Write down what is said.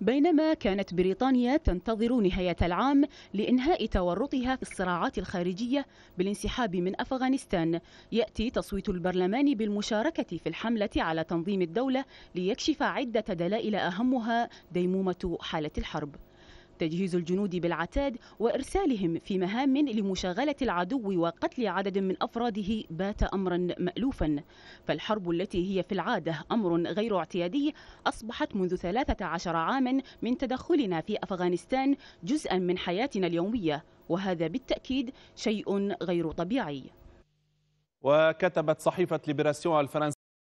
بينما كانت بريطانيا تنتظر نهاية العام لإنهاء تورطها في الصراعات الخارجية بالانسحاب من أفغانستان يأتي تصويت البرلمان بالمشاركة في الحملة على تنظيم الدولة ليكشف عدة دلائل أهمها ديمومة حالة الحرب تجهيز الجنود بالعتاد وإرسالهم في مهام لمشاغلة العدو وقتل عدد من أفراده بات أمرا مألوفا فالحرب التي هي في العادة أمر غير اعتيادي أصبحت منذ 13 عاما من تدخلنا في أفغانستان جزءا من حياتنا اليومية وهذا بالتأكيد شيء غير طبيعي وكتبت صحيفة ليبراسيون الفرنسية